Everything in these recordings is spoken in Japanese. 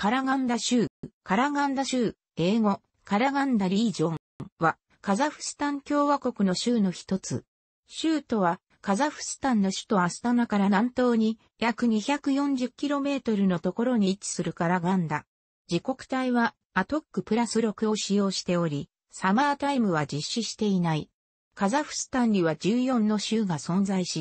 カラガンダ州、カラガンダ州、英語、カラガンダリージョンは、カザフスタン共和国の州の一つ。州とは、カザフスタンの首都アスタナから南東に約 240km のところに位置するカラガンダ。自国体はアトックプラス6を使用しており、サマータイムは実施していない。カザフスタンには14の州が存在し、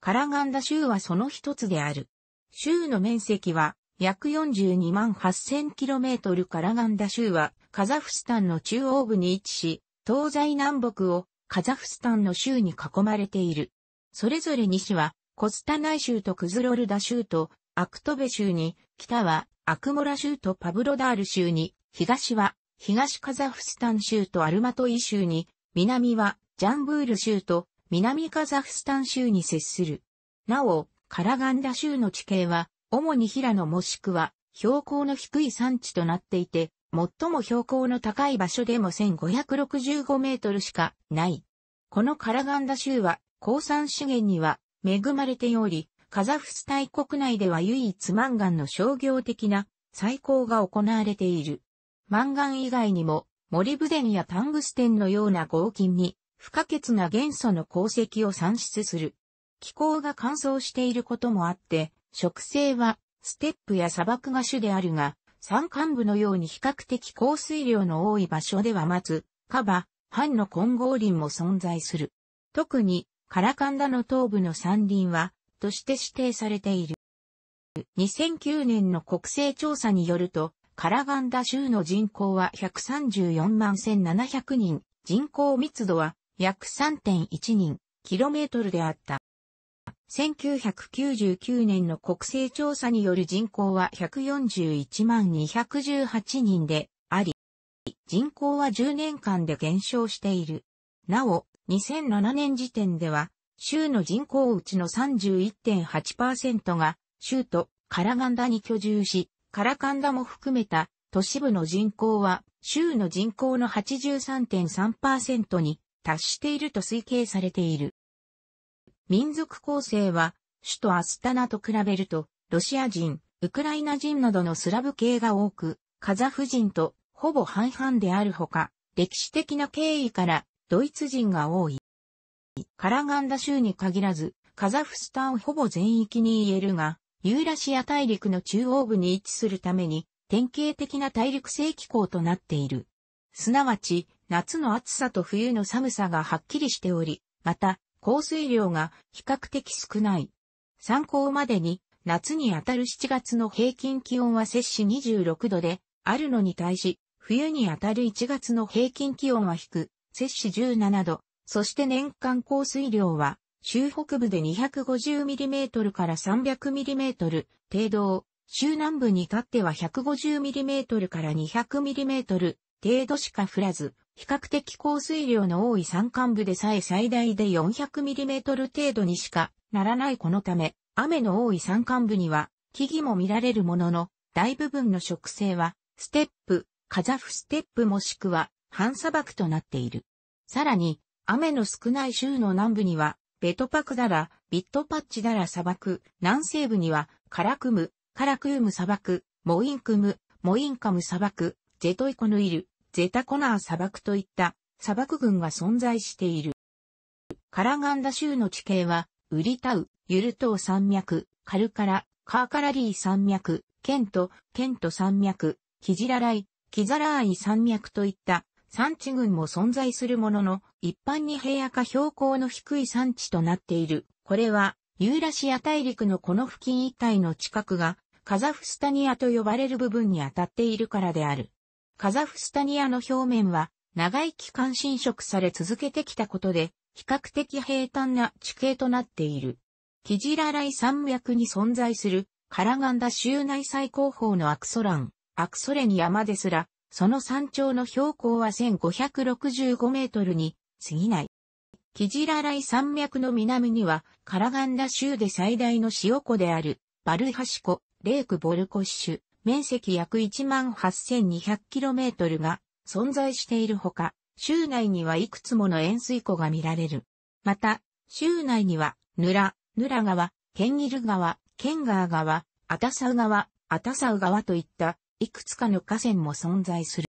カラガンダ州はその一つである。州の面積は約 428,000km カラガンダ州はカザフスタンの中央部に位置し、東西南北をカザフスタンの州に囲まれている。それぞれ西はコスタナイ州とクズロルダ州とアクトベ州に、北はアクモラ州とパブロダール州に、東は東カザフスタン州とアルマトイ州に、南はジャンブール州と南カザフスタン州に接する。なお、カラガンダ州の地形は主に平野もしくは標高の低い山地となっていて、最も標高の高い場所でも1565メートルしかない。このカラガンダ州は、鉱山資源には恵まれており、カザフスタイ国内では唯一マンガンの商業的な採鉱が行われている。マンガン以外にも、モリブデンやタングステンのような合金に不可欠な元素の鉱石を産出する。気候が乾燥していることもあって、植生は、ステップや砂漠が主であるが、山間部のように比較的降水量の多い場所ではまず、カバ、ハンの混合林も存在する。特に、カラカンダの東部の山林は、として指定されている。2009年の国勢調査によると、カラガンダ州の人口は134万1700人、人口密度は約3.1人、キロメートルであった。1999年の国勢調査による人口は141万218人であり、人口は10年間で減少している。なお、2007年時点では、州の人口うちの31.8%が、州とカラガンダに居住し、カラカンダも含めた都市部の人口は、州の人口の83.3%に達していると推計されている。民族構成は、首都アスタナと比べると、ロシア人、ウクライナ人などのスラブ系が多く、カザフ人とほぼ半々であるほか、歴史的な経緯からドイツ人が多い。カラガンダ州に限らず、カザフスタンほぼ全域に言えるが、ユーラシア大陸の中央部に位置するために、典型的な大陸性気候となっている。すなわち、夏の暑さと冬の寒さがはっきりしており、また、降水量が比較的少ない。参考までに、夏にあたる7月の平均気温は摂氏26度で、あるのに対し、冬にあたる1月の平均気温は低、摂氏17度、そして年間降水量は、州北部で 250mm から 300mm 程度を、州南部に至っては 150mm から 200mm 程度しか降らず、比較的降水量の多い山間部でさえ最大で 400mm 程度にしかならないこのため、雨の多い山間部には木々も見られるものの、大部分の植生は、ステップ、カザフステップもしくは、半砂漠となっている。さらに、雨の少ない州の南部には、ベトパクダラ、ビットパッチダラ砂漠、南西部には、カラクム、カラクーム砂漠、モインクム、モインカム砂漠、ジェトイコヌイル、ゼタコナー砂漠といった砂漠群が存在している。カラガンダ州の地形は、ウリタウ、ユルトウ山脈、カルカラ、カーカラリー山脈、ケント、ケント山脈、キジラライ、キザラーイ山脈といった山地群も存在するものの、一般に平野か標高の低い山地となっている。これは、ユーラシア大陸のこの付近一帯の近くが、カザフスタニアと呼ばれる部分に当たっているからである。カザフスタニアの表面は長い期間侵食され続けてきたことで、比較的平坦な地形となっている。キジラライ山脈に存在するカラガンダ州内最高峰のアクソラン、アクソレニ山ですら、その山頂の標高は1565メートルに過ぎない。キジラライ山脈の南にはカラガンダ州で最大の塩湖であるバルハシコ、レークボルコッシュ、面積約18,200キロメートルが存在しているほか、州内にはいくつもの塩水湖が見られる。また、州内には、ヌラ、ヌラ川、ケンギル川、ケンガー川、アタサウ川、アタサウ川といった、いくつかの河川も存在する。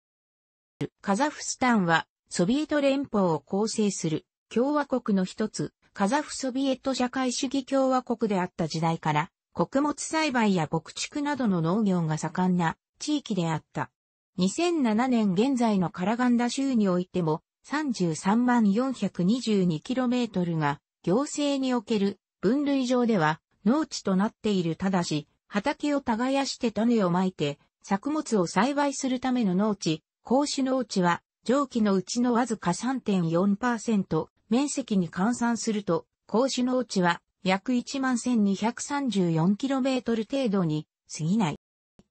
カザフスタンは、ソビエト連邦を構成する共和国の一つ、カザフソビエト社会主義共和国であった時代から、穀物栽培や牧畜などの農業が盛んな地域であった。2007年現在のカラガンダ州においても3 3万4 2 2 k m が行政における分類上では農地となっているただし畑を耕して種をまいて作物を栽培するための農地、公種農地は上記のうちのわずか3.4%面積に換算すると公種農地は約 11,234km 程度に過ぎない。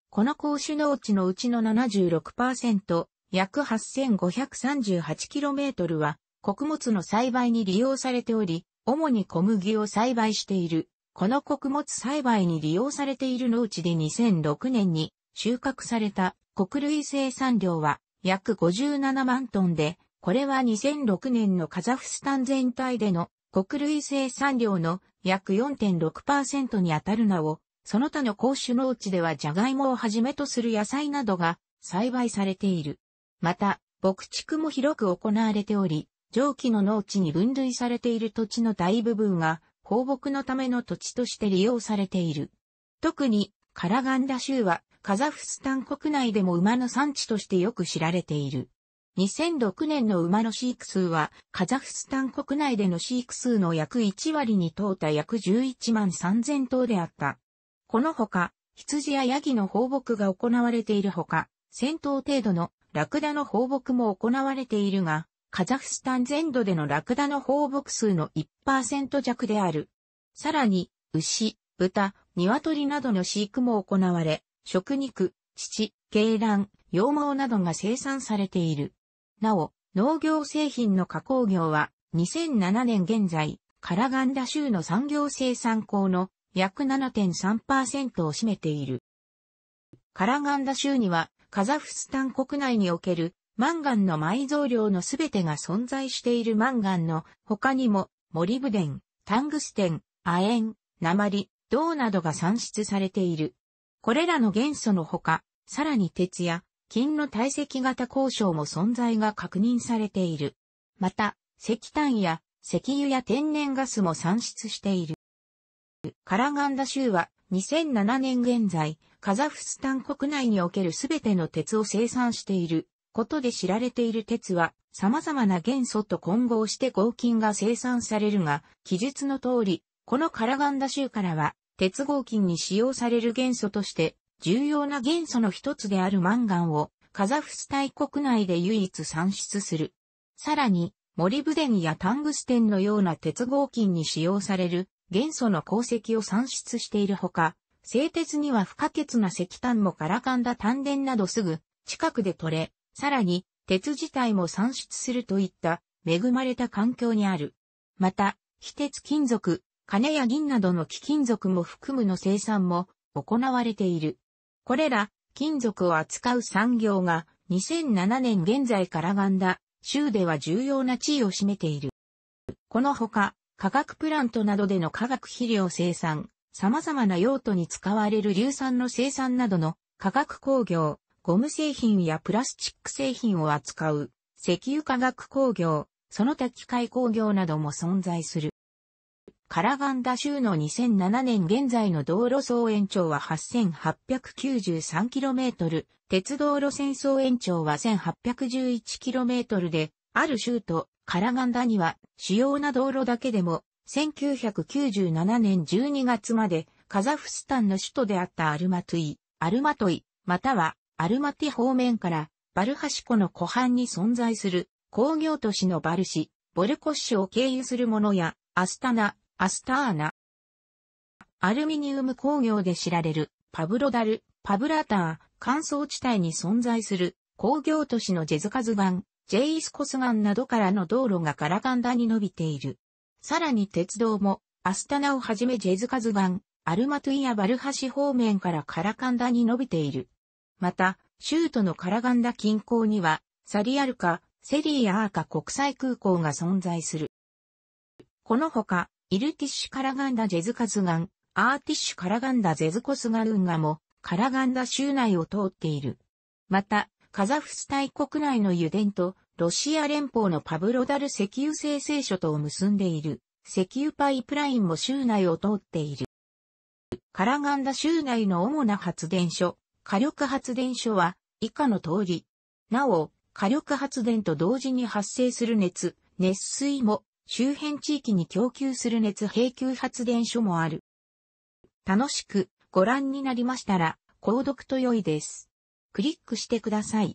この公種農地のうちの76%、約 8,538km は穀物の栽培に利用されており、主に小麦を栽培している。この穀物栽培に利用されている農地で2006年に収穫された国類生産量は約57万トンで、これは2006年のカザフスタン全体での国類生産量の約4.6%にあたるなお、その他の高種農地ではジャガイモをはじめとする野菜などが栽培されている。また、牧畜も広く行われており、上記の農地に分類されている土地の大部分が放牧のための土地として利用されている。特にカラガンダ州はカザフスタン国内でも馬の産地としてよく知られている。2006年の馬の飼育数は、カザフスタン国内での飼育数の約1割に到達約11万3000頭であった。このほか、羊やヤギの放牧が行われているほか、1000頭程度のラクダの放牧も行われているが、カザフスタン全土でのラクダの放牧数の1%弱である。さらに、牛、豚、鶏などの飼育も行われ、食肉、乳、鶏卵、羊毛などが生産されている。なお、農業製品の加工業は、2007年現在、カラガンダ州の産業生産工の約7.3%を占めている。カラガンダ州には、カザフスタン国内におけるマンガンの埋蔵量のすべてが存在しているマンガンの他にも、モリブデン、タングステン、亜鉛、鉛、銅などが産出されている。これらの元素のほか、さらに鉄や金の体積型交渉も存在が確認されている。また、石炭や石油や天然ガスも産出している。カラガンダ州は2007年現在、カザフスタン国内におけるすべての鉄を生産していることで知られている鉄は様々な元素と混合して合金が生産されるが、記述の通り、このカラガンダ州からは鉄合金に使用される元素として重要な元素の一つであるマンガンをカザフスタイ国内で唯一産出する。さらに、モリブデンやタングステンのような鉄合金に使用される元素の鉱石を産出しているほか、製鉄には不可欠な石炭もからかんだ炭田などすぐ近くで取れ、さらに鉄自体も産出するといった恵まれた環境にある。また、非鉄金属、金や銀などの貴金属も含むの生産も行われている。これら、金属を扱う産業が、2007年現在からガンダ、州では重要な地位を占めている。このほか、化学プラントなどでの化学肥料生産、様々な用途に使われる硫酸の生産などの化学工業、ゴム製品やプラスチック製品を扱う石油化学工業、その他機械工業なども存在する。カラガンダ州の2007年現在の道路総延長は 8893km、鉄道路線総延長は 1811km で、ある州都カラガンダには主要な道路だけでも1997年12月までカザフスタンの首都であったアルマトゥイ、アルマトイ、またはアルマティ方面からバルハシ湖の湖畔に存在する工業都市のバルシ、ボルコッシュを経由するものやアスタナ、アスターナ。アルミニウム工業で知られるパブロダル、パブラター、乾燥地帯に存在する工業都市のジェズカズガン、ジェイスコスガンなどからの道路がカラカンダに伸びている。さらに鉄道もアスタナをはじめジェズカズガン、アルマトゥイやバルハシ方面からカラカンダに伸びている。また、州都のカラガンダ近郊には、サリアルカ、セリーアーカ国際空港が存在する。このほか、イルティッシュカラガンダジェズカスガン、アーティッシュカラガンダゼズコスガ運河も、カラガンダ州内を通っている。また、カザフスタイ国内の油田と、ロシア連邦のパブロダル石油生成所とを結んでいる、石油パイプラインも州内を通っている。カラガンダ州内の主な発電所、火力発電所は、以下の通り。なお、火力発電と同時に発生する熱、熱水も周辺地域に供給する熱平給発電所もある。楽しくご覧になりましたら、購読と良いです。クリックしてください。